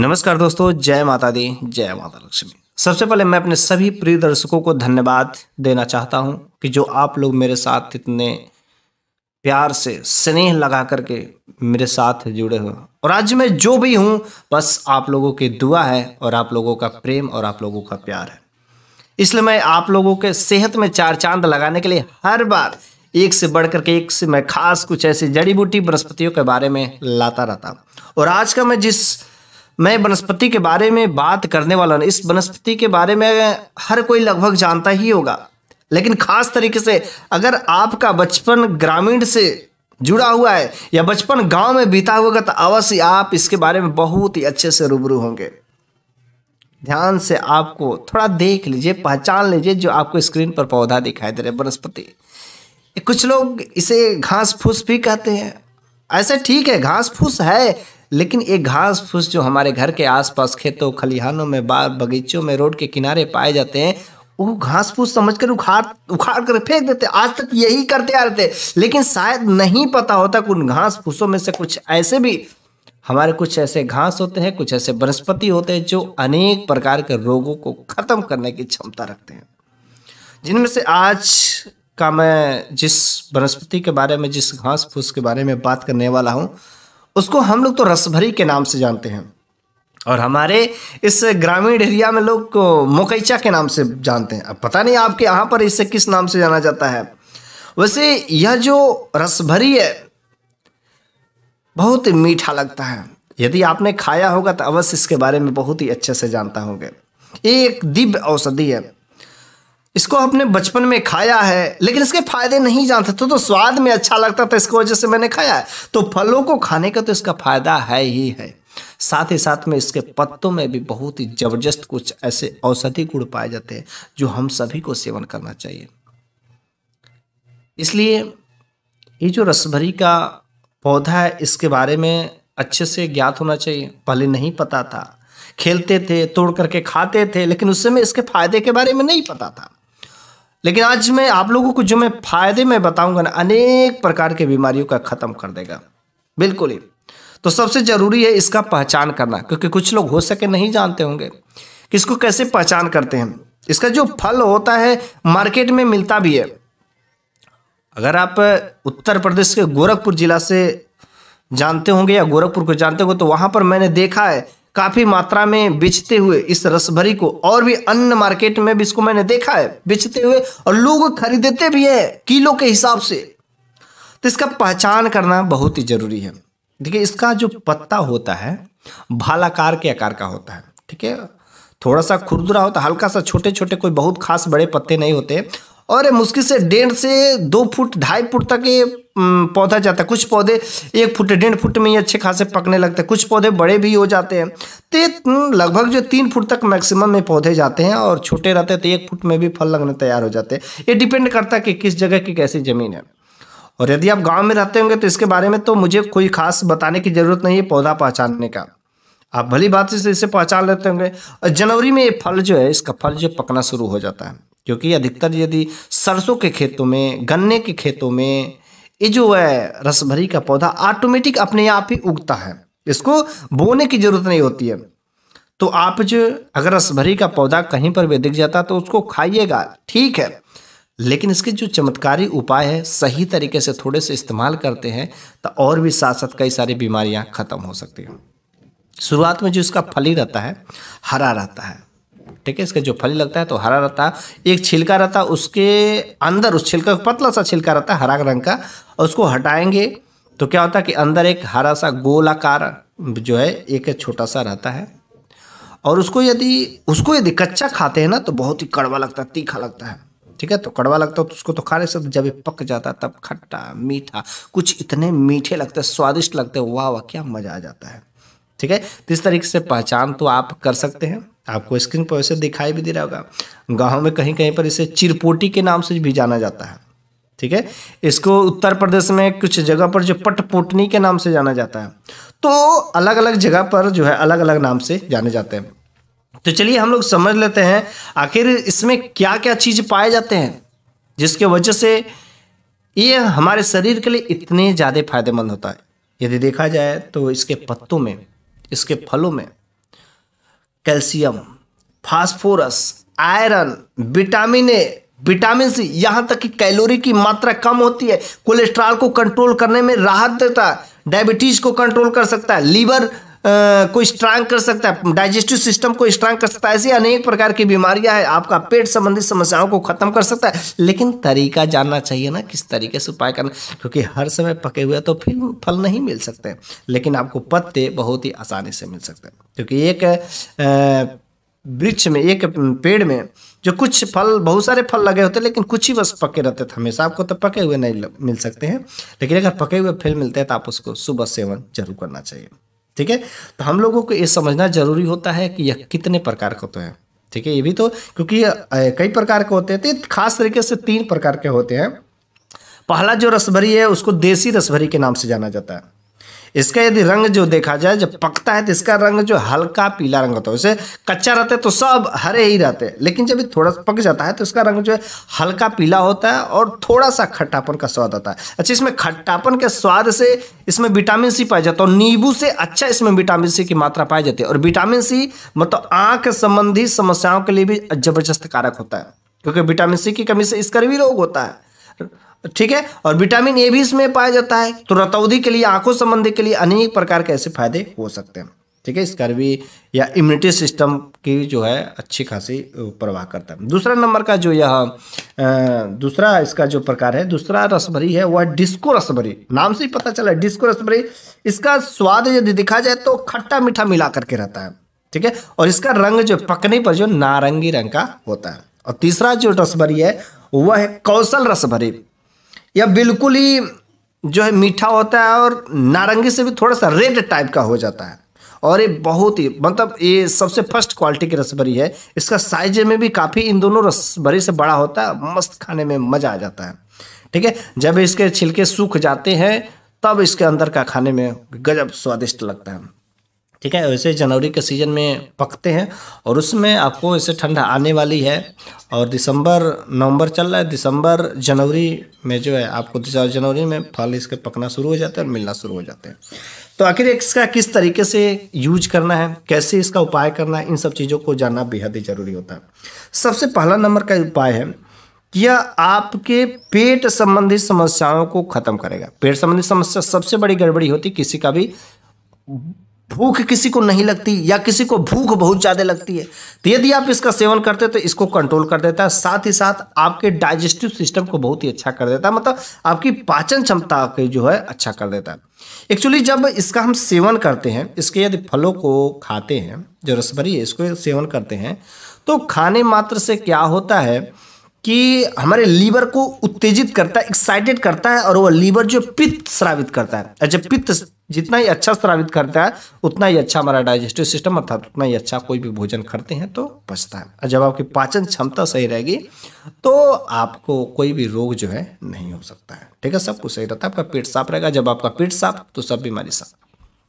नमस्कार दोस्तों जय माता दी जय माता लक्ष्मी सबसे पहले मैं अपने सभी प्रिय दर्शकों को धन्यवाद देना चाहता हूं कि जो आप लोग मेरे साथ इतने प्यार से स्नेह लगा करके मेरे साथ जुड़े हुए और आज मैं जो भी हूं बस आप लोगों की दुआ है और आप लोगों का प्रेम और आप लोगों का प्यार है इसलिए मैं आप लोगों के सेहत में चार चांद लगाने के लिए हर बार एक से बढ़ करके एक से मैं खास कुछ ऐसी जड़ी बूटी वनस्पतियों के बारे में लाता रहता हूँ और आज का मैं जिस मैं वनस्पति के बारे में बात करने वाला इस वनस्पति के बारे में हर कोई लगभग जानता ही होगा लेकिन खास तरीके से अगर आपका बचपन ग्रामीण से जुड़ा हुआ है या बचपन गांव में बीता होगा तो अवश्य आप इसके बारे में बहुत ही अच्छे से रूबरू होंगे ध्यान से आपको थोड़ा देख लीजिए पहचान लीजिए जो आपको स्क्रीन पर पौधा दिखाई दे रहा है वनस्पति कुछ लोग इसे घास फूस भी कहते हैं ऐसे ठीक है घास फूस है लेकिन ये घास फूस जो हमारे घर के आसपास खेतों खलिहानों में बाग बगीचों में रोड के किनारे पाए जाते हैं वो घास फूस समझ कर उखाड़ उखाड़ कर फेंक देते आज तक यही करते आ रहे थे लेकिन शायद नहीं पता होता कि उन घास फूसों में से कुछ ऐसे भी हमारे कुछ ऐसे घास होते हैं कुछ ऐसे वनस्पति होते हैं जो अनेक प्रकार के रोगों को ख़त्म करने की क्षमता रखते हैं जिनमें से आज का मैं जिस वनस्पति के बारे में जिस घास फूस के बारे में बात करने वाला हूँ उसको हम लोग तो रसभरी के नाम से जानते हैं और हमारे इस ग्रामीण एरिया में लोग को मोकैचा के नाम से जानते हैं अब पता नहीं आपके यहाँ पर इसे किस नाम से जाना जाता है वैसे यह जो रसभरी है बहुत मीठा लगता है यदि आपने खाया होगा तो अवश्य इसके बारे में बहुत ही अच्छे से जानता होंगे एक दिव्य औषधि है इसको आपने बचपन में खाया है लेकिन इसके फायदे नहीं जानते थे तो स्वाद में अच्छा लगता था इसकी वजह से मैंने खाया है तो फलों को खाने का तो इसका फायदा है ही है साथ ही साथ में इसके पत्तों में भी बहुत ही जबरदस्त कुछ ऐसे औषधि गुण पाए जाते हैं जो हम सभी को सेवन करना चाहिए इसलिए ये जो रसभरी का पौधा है इसके बारे में अच्छे से ज्ञात होना चाहिए पहले नहीं पता था खेलते थे तोड़ करके खाते थे लेकिन उस समय इसके फायदे के बारे में नहीं पता था लेकिन आज मैं आप लोगों को जो मैं फ़ायदे में बताऊंगा ना अनेक प्रकार के बीमारियों का ख़त्म कर देगा बिल्कुल ही तो सबसे ज़रूरी है इसका पहचान करना क्योंकि कुछ लोग हो सके नहीं जानते होंगे कि इसको कैसे पहचान करते हैं इसका जो फल होता है मार्केट में मिलता भी है अगर आप उत्तर प्रदेश के गोरखपुर ज़िला से जानते होंगे या गोरखपुर को जानते होंगे तो वहां पर मैंने देखा है काफ़ी मात्रा में बेचते हुए इस रसभरी को और भी अन्य मार्केट में भी इसको मैंने देखा है बेचते हुए और लोग खरीदते भी है किलो के हिसाब से तो इसका पहचान करना बहुत ही ज़रूरी है देखिए इसका जो पत्ता होता है भालाकार के आकार का होता है ठीक है थोड़ा सा खुरदुरा होता तो है हल्का सा छोटे छोटे कोई बहुत खास बड़े पत्ते नहीं होते और मुश्किल से डेढ़ से दो फुट ढाई फुट तक ये पौधा जाता है कुछ पौधे एक फुट डेढ़ फुट में ही अच्छे खासे पकने लगते हैं कुछ पौधे बड़े भी हो जाते हैं तो लगभग जो तीन फुट तक मैक्सिमम में पौधे जाते हैं और छोटे रहते हैं तो एक फुट में भी फल लगने तैयार हो जाते हैं ये डिपेंड करता है कि किस जगह की कैसी ज़मीन है और यदि आप गाँव में रहते होंगे तो इसके बारे में तो मुझे कोई खास बताने की ज़रूरत नहीं है पौधा पहचानने का आप भली बात से इसे पहचान लेते होंगे और जनवरी में ये फल जो है इसका फल जो पकना शुरू हो जाता है क्योंकि अधिकतर यदि सरसों के खेतों में गन्ने के खेतों में ये जो है रसभरी का पौधा ऑटोमेटिक अपने आप ही उगता है इसको बोने की जरूरत नहीं होती है तो आप जो अगर रसभरी का पौधा कहीं पर भी दिख जाता तो उसको खाइएगा ठीक है लेकिन इसके जो चमत्कारी उपाय है सही तरीके से थोड़े से इस्तेमाल करते हैं तो और भी साथ साथ कई सारी बीमारियां ख़त्म हो सकती हैं शुरुआत में जो इसका फली रहता है हरा रहता है ठीक है इसका जो फली लगता है तो हरा रहता है एक छिलका रहता है उसके अंदर उस छिलका पतला सा छिलका रहता है हरा रंग का और उसको हटाएंगे तो क्या होता है कि अंदर एक हरा सा गोलाकार जो है एक छोटा सा रहता है और उसको यदि उसको यदि कच्चा खाते हैं ना तो बहुत ही कड़वा लगता है तीखा लगता है ठीक है तो कड़वा लगता है तो उसको तो खाने से जब ये पक जाता है तब खट्टा मीठा कुछ इतने मीठे लगते हैं स्वादिष्ट लगते हैं वाह वाह क्या मज़ा आ जाता है ठीक है तो इस तरीके से पहचान तो आप कर सकते हैं आपको स्क्रीन पर वैसे दिखाई भी दे रहा होगा गाँव में कहीं कहीं पर इसे चिरपोटी के नाम से भी जाना जाता है ठीक है इसको उत्तर प्रदेश में कुछ जगह पर जो पटपोटनी के नाम से जाना जाता है तो अलग अलग जगह पर जो है अलग अलग नाम से जाने जाते हैं तो चलिए हम लोग समझ लेते हैं आखिर इसमें क्या क्या चीज़ पाए जाते हैं जिसके वजह से ये हमारे शरीर के लिए इतने ज़्यादा फायदेमंद होता है यदि देखा जाए तो इसके पत्तों में इसके फलों में calcium phosphorus iron vitamin A vitamin C यहाँ तक कि कैलोरी की मात्रा कम होती है कोलेस्ट्रॉल को कंट्रोल करने में राहत देता है डायबिटीज को कंट्रोल कर सकता है लीवर को स्ट्रांग कर सकता है डाइजेस्टिव सिस्टम को स्ट्रांग कर सकता है ऐसी अनेक प्रकार की बीमारियां हैं आपका पेट संबंधित समस्याओं को खत्म कर सकता है लेकिन तरीका जानना चाहिए ना किस तरीके से उपाय करना क्योंकि हर समय पके हुए तो फिर फल नहीं मिल सकते लेकिन आपको पत्ते बहुत ही आसानी से मिल सकते हैं क्योंकि एक वृक्ष में एक पेड़ में जो कुछ फल बहुत सारे फल लगे होते हैं लेकिन कुछ ही बस पके रहते थे हमेशा आपको तो पके हुए नहीं मिल सकते हैं लेकिन अगर पके हुए फल मिलते हैं तो आप उसको सुबह सेवन जरूर करना चाहिए ठीक है तो हम लोगों को ये समझना जरूरी होता है कि यह कितने प्रकार का होते है ठीक है ये भी तो क्योंकि कई प्रकार के होते हैं तो खास तरीके से तीन प्रकार के होते हैं पहला जो रसभरी है उसको देसी रसभरी के नाम से जाना जाता है इसका यदि रंग जो देखा जाए जब पकता है तो इसका रंग जो हल्का पीला रंग होता है उसे कच्चा रहता है तो सब हरे ही रहते हैं लेकिन जब थोड़ा सा पक जाता है तो इसका रंग जो है हल्का पीला होता है और थोड़ा सा खट्टापन का स्वाद आता है अच्छा इसमें खट्टापन के स्वाद से इसमें विटामिन सी पाया जाता है और नींबू से अच्छा इसमें विटामिन सी की मात्रा पाई जाती है और विटामिन सी मतलब आँख संबंधी समस्याओं के लिए भी जबरदस्त कारक होता है क्योंकि विटामिन सी की कमी से इसका भी रोग होता है ठीक है और विटामिन ए भी इसमें पाया जाता है तो रतौदी के लिए आंखों संबंधी के लिए अनेक प्रकार के ऐसे फायदे हो सकते हैं ठीक है इसका भी या इम्यूनिटी सिस्टम की जो है अच्छी खासी प्रवाह करता है दूसरा नंबर का जो यह दूसरा इसका जो प्रकार है दूसरा रसभरी है वह डिस्को रसभरी नाम से ही पता चला डिस्को रसभरी इसका स्वाद यदि देखा जाए तो खट्टा मीठा मिला करके रहता है ठीक है और इसका रंग जो पकने पर जो नारंगी रंग का होता है और तीसरा जो रसभरी है वह है कौशल रसभरी यह बिल्कुल ही जो है मीठा होता है और नारंगी से भी थोड़ा सा रेड टाइप का हो जाता है और ये बहुत ही मतलब ये सबसे फर्स्ट क्वालिटी की रसभरी है इसका साइज में भी काफ़ी इन दोनों रसभरी से बड़ा होता है मस्त खाने में मज़ा आ जाता है ठीक है जब इसके छिलके सूख जाते हैं तब इसके अंदर का खाने में गजब स्वादिष्ट लगता है ठीक है वैसे जनवरी के सीज़न में पकते हैं और उसमें आपको ऐसे ठंड आने वाली है और दिसंबर नवंबर चल रहा है दिसंबर जनवरी में जो है आपको दिसंबर जनवरी में फल इसके पकना शुरू हो जाते हैं और मिलना शुरू हो जाते हैं तो आखिर इसका किस तरीके से यूज करना है कैसे इसका उपाय करना है इन सब चीज़ों को जानना बेहद ही ज़रूरी होता है सबसे पहला नंबर का उपाय है यह आपके पेट संबंधी समस्याओं को खत्म करेगा पेट संबंधी समस्या सबसे बड़ी गड़बड़ी होती किसी का भी भूख किसी को नहीं लगती या किसी को भूख बहुत ज़्यादा लगती है तो यदि आप इसका सेवन करते हैं तो इसको कंट्रोल कर देता है साथ ही साथ आपके डाइजेस्टिव सिस्टम को बहुत ही अच्छा कर देता है मतलब आपकी पाचन क्षमता के जो है अच्छा कर देता है एक्चुअली जब इसका हम सेवन करते हैं इसके यदि फलों को खाते हैं जो रसभरी है इसको सेवन करते हैं तो खाने मात्र से क्या होता है कि हमारे लीवर को उत्तेजित करता है एक्साइटेड करता है और वो लीवर जो पित्त श्रावित करता है जब पित्त जितना ही अच्छा श्रावित करता है उतना ही अच्छा हमारा डाइजेस्टिव सिस्टम अर्थात उतना ही अच्छा कोई भी भोजन करते हैं तो पचता है जब आपकी पाचन क्षमता सही रहेगी तो आपको कोई भी रोग जो है नहीं हो सकता है ठीक है सब कुछ सही रहता है आपका पेट साफ रहेगा जब आपका पेट साफ तो सब बीमारी साफ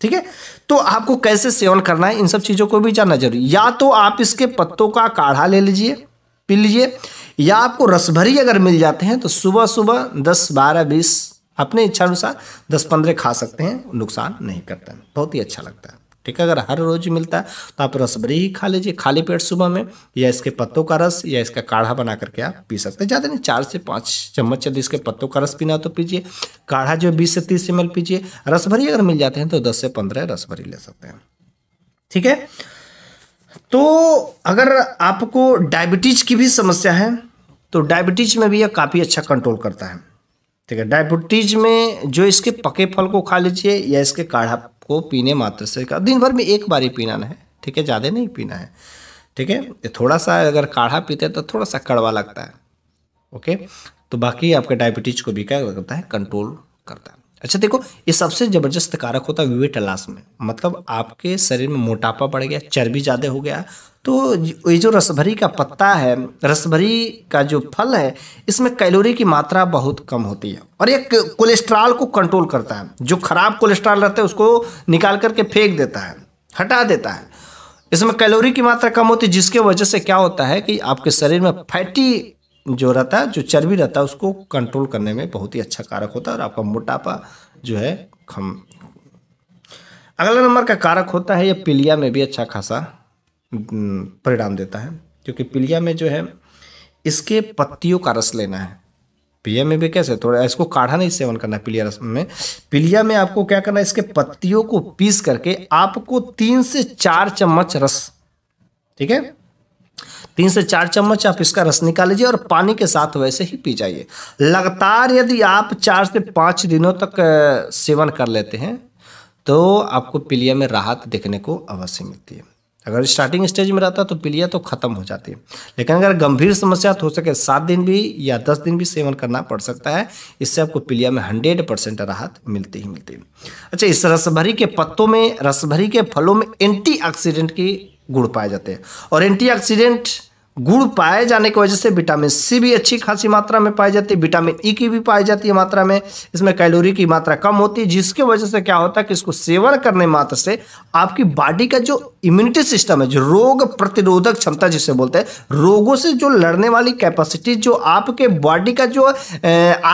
ठीक है तो आपको कैसे सेवन करना है इन सब चीज़ों को भी जानना जरूरी या तो आप इसके पत्तों का काढ़ा ले लीजिए पी लीजिए या आपको रस भरी अगर मिल जाते हैं तो सुबह सुबह दस बारह बीस अपने इच्छा अनुसार दस पंद्रह खा सकते हैं नुकसान नहीं करता बहुत ही अच्छा लगता है ठीक है अगर हर रोज मिलता है तो आप रसभरी ही खा लीजिए खाली पेट सुबह में या इसके पत्तों का रस या इसका काढ़ा बना करके आप पी सकते हैं ज़्यादा नहीं चार से पाँच चम्मच यदि इसके पत्तों का रस पीना तो पीजिए काढ़ा जो बीस से तीस एम पीजिए रसभरी अगर मिल जाते हैं तो दस से पंद्रह रसभरी ले सकते हैं ठीक है तो अगर आपको डायबिटीज की भी समस्या है तो डायबिटीज में भी यह काफ़ी अच्छा कंट्रोल करता है ठीक है डायबिटीज में जो इसके पके फल को खा लीजिए या इसके काढ़ा को पीने मात्र से दिन भर में एक बार ही पीना है ठीक है ज़्यादा नहीं पीना है ठीक है थोड़ा सा अगर काढ़ा पीते हैं तो थोड़ा सा कड़वा लगता है ओके तो बाकी आपके डायबिटीज को भी क्या करता है कंट्रोल करता है अच्छा देखो ये सबसे ज़बरदस्त कारक होता है वेट लॉस में मतलब आपके शरीर में मोटापा बढ़ गया चर्बी ज़्यादा हो गया तो ये जो रसभरी का पत्ता है रसभरी का जो फल है इसमें कैलोरी की मात्रा बहुत कम होती है और ये कोलेस्ट्रॉल को कंट्रोल करता है जो खराब कोलेस्ट्रॉल रहता है उसको निकाल करके फेंक देता है हटा देता है इसमें कैलोरी की मात्रा कम होती है जिसके वजह से क्या होता है कि आपके शरीर में फैटी जो रहता है जो चर्बी रहता है उसको कंट्रोल करने में बहुत ही अच्छा कारक होता है और आपका मोटापा जो है खम अगला नंबर का कारक होता है यह पीलिया में भी अच्छा खासा परिणाम देता है क्योंकि पीलिया में जो है इसके पत्तियों का रस लेना है पीलिया में भी कैसे थोड़ा इसको काढ़ा नहीं सेवन करना है पीलिया रस में पीलिया में आपको क्या करना है इसके पत्तियों को पीस करके आपको तीन से चार चम्मच रस ठीक है तीन से चार चम्मच आप इसका रस निकाल लीजिए और पानी के साथ वैसे ही पी जाइए लगातार यदि आप चार से पाँच दिनों तक सेवन कर लेते हैं तो आपको पीलिया में राहत देखने को अवश्य मिलती है अगर स्टार्टिंग स्टेज में रहता है तो पीलिया तो खत्म हो जाती है लेकिन अगर गंभीर समस्या तो हो सके सात दिन भी या दस दिन भी सेवन करना पड़ सकता है इससे आपको पीलिया में हंड्रेड परसेंट राहत मिलती ही मिलती है अच्छा इस रसभरी के पत्तों में रसभरी के फलों में एंटीऑक्सीडेंट की गुड़ पाए जाते हैं और एंटीऑक्सीडेंट गुड़ पाए जाने की वजह से विटामिन सी भी अच्छी खासी मात्रा में पाई जाती है विटामिन ई e की भी पाई जाती है मात्रा में इसमें कैलोरी की मात्रा कम होती है जिसके वजह से क्या होता है कि इसको सेवन करने मात्र से आपकी बॉडी का जो इम्यूनिटी सिस्टम है जो रोग प्रतिरोधक क्षमता जिसे बोलते हैं रोगों से जो लड़ने वाली कैपेसिटी जो आपके बॉडी का जो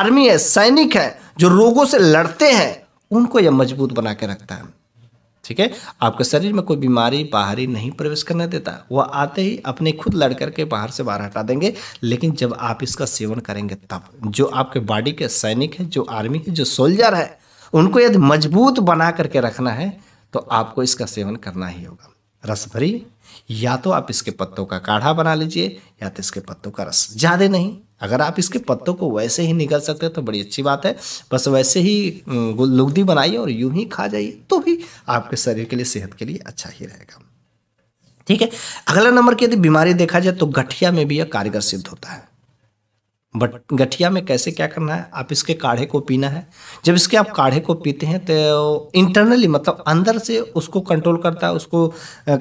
आर्मी है सैनिक है जो रोगों से लड़ते हैं उनको यह मजबूत बना के रखता है ठीक है आपके शरीर में कोई बीमारी बाहरी नहीं प्रवेश करने देता वह आते ही अपने खुद लड़ करके बाहर से बाहर हटा देंगे लेकिन जब आप इसका सेवन करेंगे तब जो आपके बॉडी के सैनिक है जो आर्मी है जो सोल्जर है उनको यदि मजबूत बना करके रखना है तो आपको इसका सेवन करना ही होगा रस भरी या तो आप इसके पत्तों का काढ़ा बना लीजिए या तो इसके पत्तों का रस ज़्यादा नहीं अगर आप इसके पत्तों को वैसे ही निकल सकते हैं तो बड़ी अच्छी बात है बस वैसे ही लुगदी बनाइए और यूं ही खा जाइए तो भी आपके शरीर के लिए सेहत के लिए अच्छा ही रहेगा ठीक है अगला नंबर की यदि बीमारी देखा जाए तो गठिया में भी यह कारगर सिद्ध होता है बट गठिया में कैसे क्या करना है आप इसके काढ़े को पीना है जब इसके आप काढ़े को पीते हैं तो इंटरनली मतलब अंदर से उसको कंट्रोल करता है उसको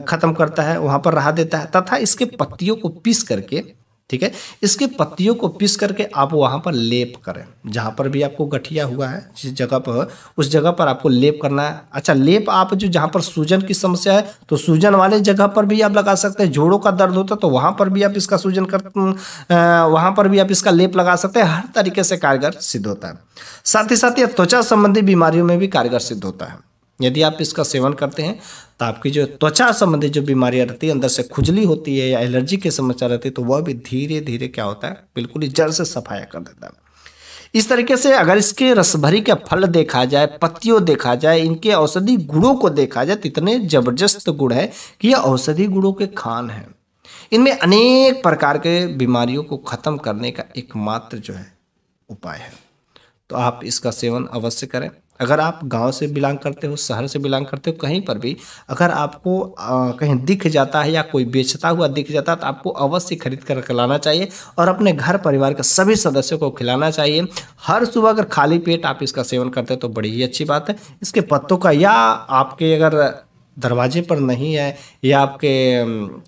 ख़त्म करता है वहाँ पर रहा देता है तथा इसके पत्तियों को पीस करके ठीक है इसके पत्तियों को पीस करके आप वहाँ पर लेप करें जहाँ पर भी आपको गठिया हुआ है जिस जगह पर उस जगह पर आपको लेप करना है अच्छा लेप आप जो जहाँ पर सूजन की समस्या है तो सूजन वाले जगह पर भी आप लगा सकते हैं जोड़ों का दर्द होता है तो वहाँ पर भी आप इसका सूजन कर वहाँ पर भी आप इसका लेप लगा सकते हैं हर तरीके से कारगर सिद्ध होता है साथ ही साथ यह त्वचा संबंधी बीमारियों में भी कारगर सिद्ध होता है यदि आप इसका सेवन करते हैं तो आपकी जो त्वचा संबंधी जो बीमारियां रहती है अंदर से खुजली होती है या एलर्जी की समस्या रहती है तो वह भी धीरे धीरे क्या होता है बिल्कुल ही जड़ से सफाया कर देता है इस तरीके से अगर इसके रसभरी का फल देखा जाए पत्तियों देखा जाए इनके औषधि गुणों को देखा जाए तो इतने जबरदस्त गुण है कि यह औषधि गुणों के खान हैं इनमें अनेक प्रकार के बीमारियों को ख़त्म करने का एकमात्र जो है उपाय है तो आप इसका सेवन अवश्य करें अगर आप गांव से बिलोंग करते हो शहर से बिलोंग करते हो कहीं पर भी अगर आपको आ, कहीं दिख जाता है या कोई बेचता हुआ दिख जाता है तो आपको अवश्य खरीद कर खिलाना चाहिए और अपने घर परिवार के सभी सदस्यों को खिलाना चाहिए हर सुबह अगर खाली पेट आप इसका सेवन करते हो तो बड़ी ही अच्छी बात है इसके पत्तों का या आपके अगर दरवाजे पर नहीं है या आपके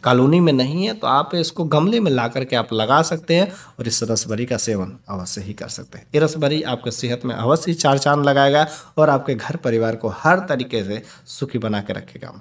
कॉलोनी में नहीं है तो आप इसको गमले में ला करके आप लगा सकते हैं और इस रसभरी का सेवन अवश्य ही कर सकते हैं ये रसभरी आपके सेहत में अवश्य ही चार चांद लगाएगा और आपके घर परिवार को हर तरीके से सुखी बना के रखेगा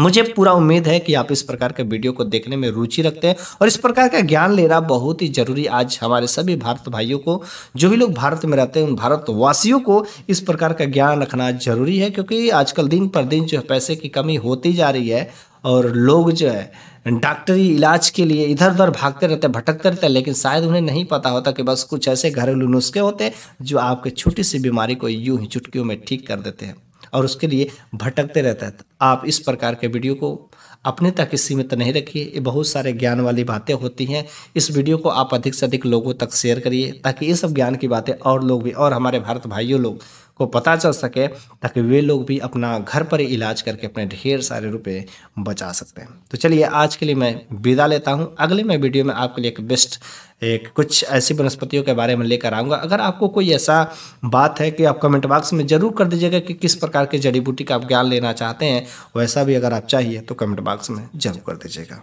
मुझे पूरा उम्मीद है कि आप इस प्रकार के वीडियो को देखने में रुचि रखते हैं और इस प्रकार का ज्ञान लेना बहुत ही जरूरी आज हमारे सभी भारत भाइयों को जो भी लोग भारत में रहते हैं उन भारतवासियों को इस प्रकार का ज्ञान रखना जरूरी है क्योंकि आजकल दिन पर दिन जो है पैसे की कमी होती जा रही है और लोग जो है डॉक्टरी इलाज के लिए इधर उधर भागते रहते भटकते रहते हैं लेकिन शायद उन्हें नहीं पता होता कि बस कुछ ऐसे घरेलू नुस्खे होते हैं जो आपके छोटी सी बीमारी को यूं ही चुटकियों में ठीक कर देते हैं और उसके लिए भटकते रहता है आप इस प्रकार के वीडियो को अपने तक सीमित नहीं रखिए ये बहुत सारे ज्ञान वाली बातें होती हैं इस वीडियो को आप अधिक से अधिक लोगों तक शेयर करिए ताकि ये सब ज्ञान की बातें और लोग भी और हमारे भारत भाइयों लोग को पता चल सके ताकि वे लोग भी अपना घर पर इलाज करके अपने ढेर सारे रुपए बचा सकते हैं तो चलिए आज के लिए मैं विदा लेता हूँ अगले मैं वीडियो में आपके लिए एक बेस्ट एक कुछ ऐसी वनस्पतियों के बारे में लेकर आऊँगा अगर आपको कोई ऐसा बात है कि आप कमेंट बॉक्स में ज़रूर कर दीजिएगा कि किस प्रकार के जड़ी बूटी का आप ज्ञान लेना चाहते हैं वैसा भी अगर आप चाहिए तो कमेंट बॉक्स में जरूर कर दीजिएगा